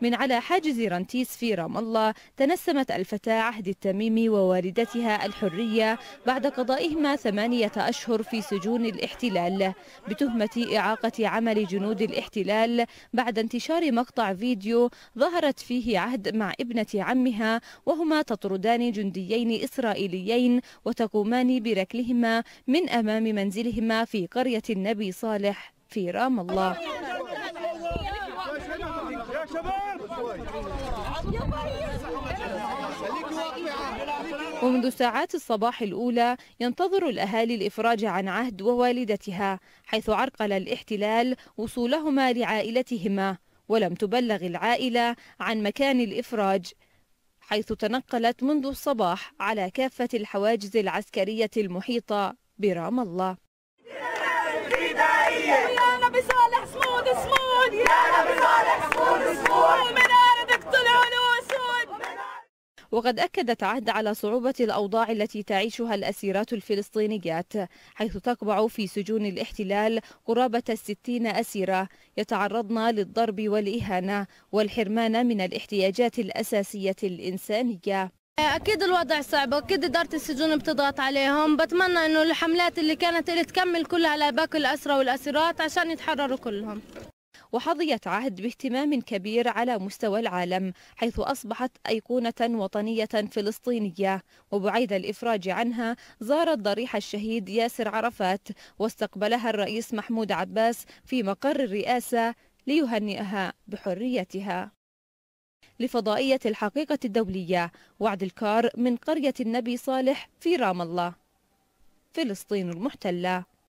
من على حاجز رنتيس في رام الله تنسمت الفتاة عهد التميمي ووالدتها الحرية بعد قضائهما ثمانية أشهر في سجون الاحتلال بتهمة إعاقة عمل جنود الاحتلال بعد انتشار مقطع فيديو ظهرت فيه عهد مع ابنة عمها وهما تطردان جنديين إسرائيليين وتقومان بركلهما من أمام منزلهما في قرية النبي صالح في رام الله ومنذ ساعات الصباح الأولى ينتظر الأهالي الإفراج عن عهد ووالدتها حيث عرقل الاحتلال وصولهما لعائلتهما ولم تبلغ العائلة عن مكان الإفراج حيث تنقلت منذ الصباح على كافة الحواجز العسكرية المحيطة برام الله يا نبي صالح سمود سمود يا نبي وقد أكدت عهد على صعوبة الأوضاع التي تعيشها الأسيرات الفلسطينيات حيث تقبع في سجون الاحتلال قرابة الستين أسيرة يتعرضن للضرب والإهانة والحرمان من الاحتياجات الأساسية الإنسانية اكيد الوضع صعب واكيد اداره السجون بتضغط عليهم بتمنى انه الحملات اللي كانت اللي تكمل كلها لباقي الاسرى والاسيرات عشان يتحرروا كلهم وحظيت عهد باهتمام كبير على مستوى العالم حيث أصبحت أيقونة وطنية فلسطينية وبعيد الإفراج عنها زارت ضريح الشهيد ياسر عرفات واستقبلها الرئيس محمود عباس في مقر الرئاسة ليهنئها بحريتها لفضائية الحقيقة الدولية وعد الكار من قرية النبي صالح في رام الله فلسطين المحتله